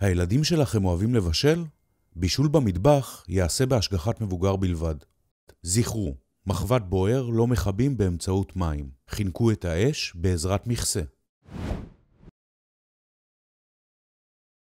הילדים שלכם אוהבים לבשל? בישול במטבח ייעשה בהשגחת מבוגר בלבד. זכרו, מחבת בוער לא מכבים באמצעות מים. חינקו את האש בעזרת מכסה.